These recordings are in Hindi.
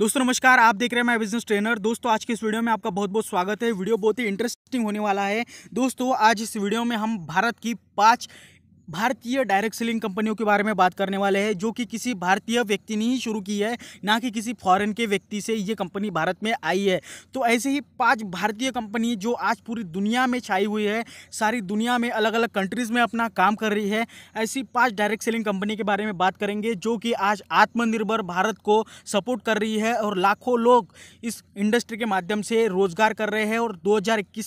दोस्तों नमस्कार आप देख रहे हैं मैं बिजनेस ट्रेनर दोस्तों आज के इस वीडियो में आपका बहुत बहुत स्वागत है वीडियो बहुत ही इंटरेस्टिंग होने वाला है दोस्तों आज इस वीडियो में हम भारत की पांच भारतीय डायरेक्ट सेलिंग कंपनियों के बारे में बात करने वाले हैं जो कि किसी भारतीय व्यक्ति ने ही शुरू की है ना कि किसी फॉरेन के व्यक्ति से ये कंपनी भारत में आई है तो ऐसे ही पांच भारतीय कंपनी जो आज पूरी दुनिया में छाई हुई है सारी दुनिया में अलग अलग कंट्रीज़ में अपना काम कर रही है ऐसी पाँच डायरेक्ट सेलिंग कंपनी के बारे में बात करेंगे जो कि आज आत्मनिर्भर भारत को सपोर्ट कर रही है और लाखों लोग इस इंडस्ट्री के माध्यम से रोजगार कर रहे हैं और दो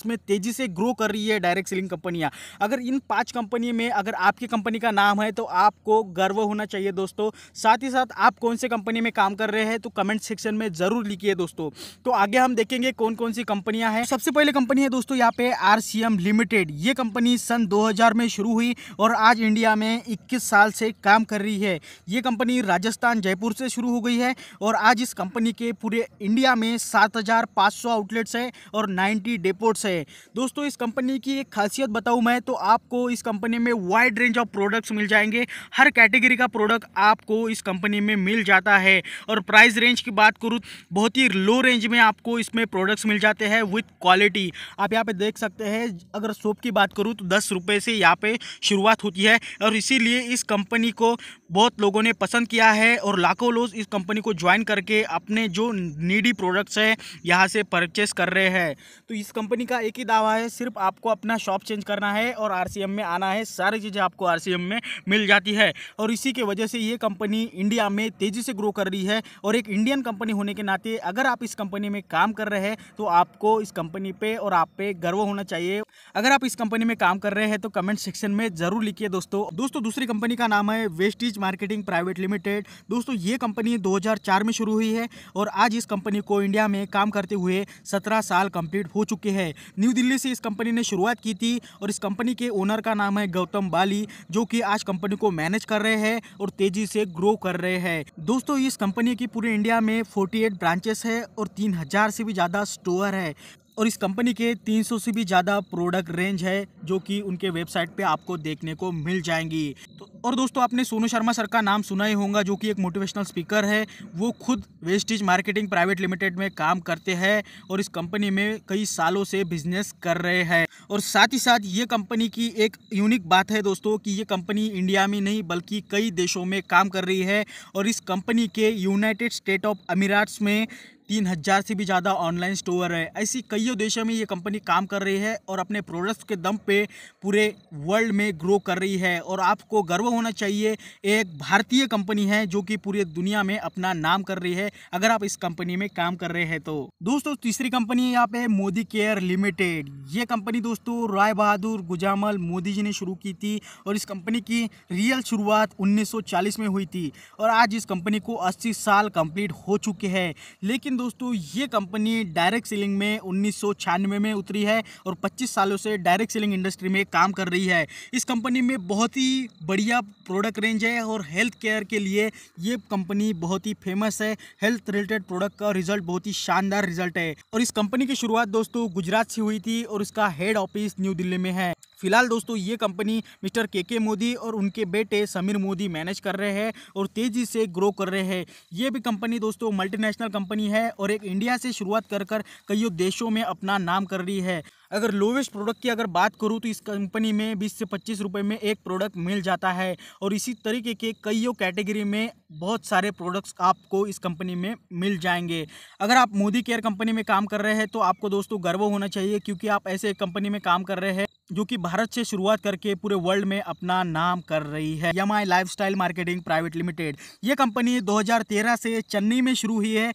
में तेज़ी से ग्रो कर रही है डायरेक्ट सेलिंग कंपनियाँ अगर इन पाँच कंपनी में अगर आप आपकी कंपनी का नाम है तो आपको गर्व होना चाहिए दोस्तों साथ ही साथ आप कौन से कंपनी में काम कर रहे हैं तो कमेंट सेक्शन में ज़रूर लिखिए दोस्तों तो आगे हम देखेंगे कौन कौन सी कंपनियां हैं सबसे पहले कंपनी है दोस्तों यहाँ पे आर लिमिटेड ये कंपनी सन दो में शुरू हुई और आज इंडिया में इक्कीस साल से काम कर रही है ये कंपनी राजस्थान जयपुर से शुरू हो गई है और आज इस कंपनी के पूरे इंडिया में सौ आउटलेट्स है और नाइन्टी डेपोर्ट्स है दोस्तों इस कंपनी की एक खासियत बताऊं मैं तो आपको इस कंपनी में वाइड रेंज ऑफ प्रोडक्ट्स मिल जाएंगे हर कैटेगरी का प्रोडक्ट आपको इस कंपनी में मिल जाता है और प्राइस रेंज की बात करूँ बहुत ही लो रेंज में आपको इसमें प्रोडक्ट्स मिल जाते हैं विथ क्वालिटी आप यहाँ पे देख सकते हैं अगर सोप की बात करूँ तो दस रुपये से यहाँ पे शुरुआत होती है और इसीलिए इस कंपनी को बहुत लोगों ने पसंद किया है और लाखों लोग इस कंपनी को ज्वाइन करके अपने जो नीडी प्रोडक्ट्स हैं यहाँ से परचेस कर रहे हैं तो इस कंपनी का एक ही दावा है सिर्फ आपको अपना शॉप चेंज करना है और आर में आना है सारी चीज़ें आपको आर में मिल जाती है और इसी की वजह से ये कंपनी इंडिया में तेज़ी से ग्रो कर रही है और एक इंडियन कंपनी होने के नाते अगर आप इस कंपनी में काम कर रहे हैं तो आपको इस कंपनी पे और आप पे गर्व होना चाहिए अगर आप इस कंपनी में काम कर रहे हैं तो कमेंट सेक्शन में ज़रूर लिखिए दोस्तों दोस्तों दूसरी कंपनी का नाम है वेस्टिज मार्केटिंग प्राइवेट लिमिटेड दोस्तों ये कंपनी 2004 में शुरू हुई है और आज इस कंपनी को इंडिया में काम करते हुए 17 साल कंप्लीट हो चुके हैं न्यू दिल्ली से इस कंपनी ने शुरुआत की थी और इस कंपनी के ओनर का नाम है गौतम बाली जो कि आज कंपनी को मैनेज कर रहे हैं और तेजी से ग्रो कर रहे हैं दोस्तों इस कंपनी की पूरे इंडिया में फोर्टी ब्रांचेस है और तीन से भी ज़्यादा स्टोर है और इस कंपनी के 300 से भी ज़्यादा प्रोडक्ट रेंज है जो कि उनके वेबसाइट पे आपको देखने को मिल जाएंगी तो और दोस्तों आपने सोनू शर्मा सर का नाम सुना ही होगा जो कि एक मोटिवेशनल स्पीकर है वो खुद वेस्टेज मार्केटिंग प्राइवेट लिमिटेड में काम करते हैं और इस कंपनी में कई सालों से बिजनेस कर रहे हैं और साथ ही साथ ये कंपनी की एक यूनिक बात है दोस्तों कि ये कंपनी इंडिया में नहीं बल्कि कई देशों में काम कर रही है और इस कंपनी के यूनाइटेड स्टेट ऑफ अमीराट्स में तीन हज़ार से भी ज़्यादा ऑनलाइन स्टोर है ऐसी कईयों देशों में ये कंपनी काम कर रही है और अपने प्रोडक्ट्स के दम पे पूरे वर्ल्ड में ग्रो कर रही है और आपको गर्व होना चाहिए एक भारतीय कंपनी है जो कि पूरी दुनिया में अपना नाम कर रही है अगर आप इस कंपनी में काम कर रहे हैं तो दोस्तों तीसरी कंपनी यहाँ पे मोदी केयर लिमिटेड ये कंपनी दोस्तों राय बहादुर गुजामल मोदी जी ने शुरू की थी और इस कंपनी की रियल शुरुआत उन्नीस में हुई थी और आज इस कंपनी को अस्सी साल कंप्लीट हो चुके हैं लेकिन दोस्तों ये कंपनी डायरेक्ट सेलिंग में उन्नीस में उतरी है और 25 सालों से डायरेक्ट सेलिंग इंडस्ट्री में काम कर रही है इस कंपनी में बहुत ही बढ़िया प्रोडक्ट रेंज है और हेल्थ केयर के लिए ये कंपनी बहुत ही फेमस है हेल्थ रिलेटेड प्रोडक्ट का रिजल्ट बहुत ही शानदार रिजल्ट है और इस कंपनी की शुरुआत दोस्तों गुजरात से हुई थी और इसका हेड ऑफिस न्यू दिल्ली में है फिलहाल दोस्तों ये कंपनी मिस्टर के के मोदी और उनके बेटे समीर मोदी मैनेज कर रहे हैं और तेज़ी से ग्रो कर रहे हैं ये भी कंपनी दोस्तों मल्टीनेशनल कंपनी है और एक इंडिया से शुरुआत कर कर कईयों देशों में अपना नाम कर रही है अगर लोवेस्ट प्रोडक्ट की अगर बात करूँ तो इस कंपनी में बीस से पच्चीस रुपये में एक प्रोडक्ट मिल जाता है और इसी तरीके के कईयों कैटेगरी में बहुत सारे प्रोडक्ट्स आपको इस कंपनी में मिल जाएंगे अगर आप मोदी केयर कंपनी में काम कर रहे हैं तो आपको दोस्तों गर्व होना चाहिए क्योंकि आप ऐसे कंपनी में काम कर रहे हैं जो कि भारत से शुरुआत करके पूरे वर्ल्ड में अपना नाम कर रही है M I lifestyle marketing private limited ये कंपनी 2013 से चेन्नई में शुरू हुई है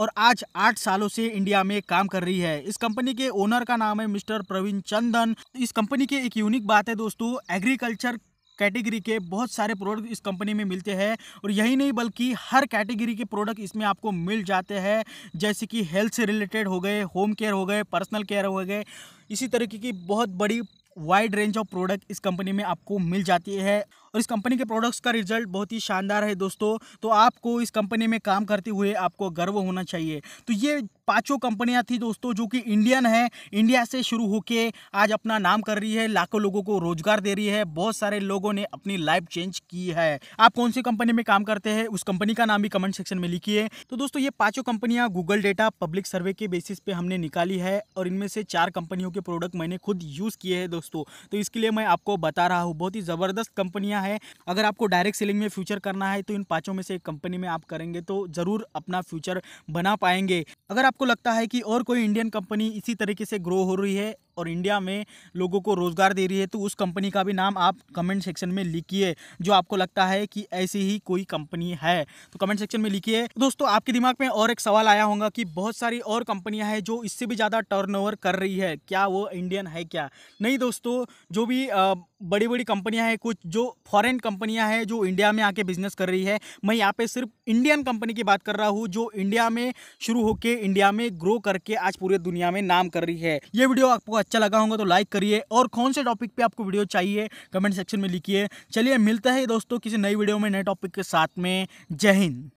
और आज आठ सालों से इंडिया में काम कर रही है इस कंपनी के ओनर का नाम है मिस्टर प्रवीण चंदन इस कंपनी की एक यूनिक बात है दोस्तों एग्रीकल्चर कैटेगरी के बहुत सारे प्रोडक्ट इस कंपनी में मिलते हैं और यही नहीं बल्कि हर कैटेगरी के प्रोडक्ट इसमें आपको मिल जाते हैं जैसे कि हेल्थ से रिलेटेड हो गए होम केयर हो गए पर्सनल केयर हो गए इसी तरीके की बहुत बड़ी वाइड रेंज ऑफ प्रोडक्ट इस कंपनी में आपको मिल जाती है और इस कंपनी के प्रोडक्ट्स का रिजल्ट बहुत ही शानदार है दोस्तों तो आपको इस कंपनी में काम करते हुए आपको गर्व होना चाहिए तो ये पांचों कंपनियां थी दोस्तों जो कि इंडियन है इंडिया से शुरू होकर आज अपना नाम कर रही है लाखों लोगों को रोजगार दे रही है बहुत सारे लोगों ने अपनी लाइफ चेंज की है आप कौन सी कंपनी में काम करते हैं उस कंपनी का नाम भी कमेंट सेक्शन में लिखिए तो दोस्तों ये पांचों कंपनियां गूगल डेटा पब्लिक सर्वे के बेसिस पे हमने निकाली है और इनमें से चार कंपनियों के प्रोडक्ट मैंने खुद यूज़ किए हैं दोस्तों तो इसके लिए मैं आपको बता रहा हूँ बहुत ही ज़बरदस्त कंपनियाँ है अगर आपको डायरेक्ट सेलिंग में फ्यूचर करना है तो इन पाँचों में से एक कंपनी में आप करेंगे तो ज़रूर अपना फ्यूचर बना पाएंगे अगर आपको लगता है कि और कोई इंडियन कंपनी इसी तरीके से ग्रो हो रही है और इंडिया में लोगों को रोज़गार दे रही है तो उस कंपनी का भी नाम आप कमेंट सेक्शन में लिखिए जो आपको लगता है कि ऐसी ही कोई कंपनी है तो कमेंट सेक्शन में लिखिए दोस्तों आपके दिमाग में और एक सवाल आया होगा कि बहुत सारी और कंपनियां हैं जो इससे भी ज़्यादा टर्न कर रही है क्या वो इंडियन है क्या नहीं दोस्तों जो भी बड़ी बड़ी कंपनियां हैं कुछ जो फॉरेन कंपनियां हैं जो इंडिया में आके बिजनेस कर रही है मैं यहाँ पे सिर्फ इंडियन कंपनी की बात कर रहा हूँ जो इंडिया में शुरू होकर इंडिया में ग्रो करके आज पूरे दुनिया में नाम कर रही है ये वीडियो आपको अच्छा लगा होगा तो लाइक करिए और कौन से टॉपिक पे आपको वीडियो चाहिए कमेंट सेक्शन में लिखिए चलिए मिलता है दोस्तों किसी नई वीडियो में नए टॉपिक के साथ में जय हिंद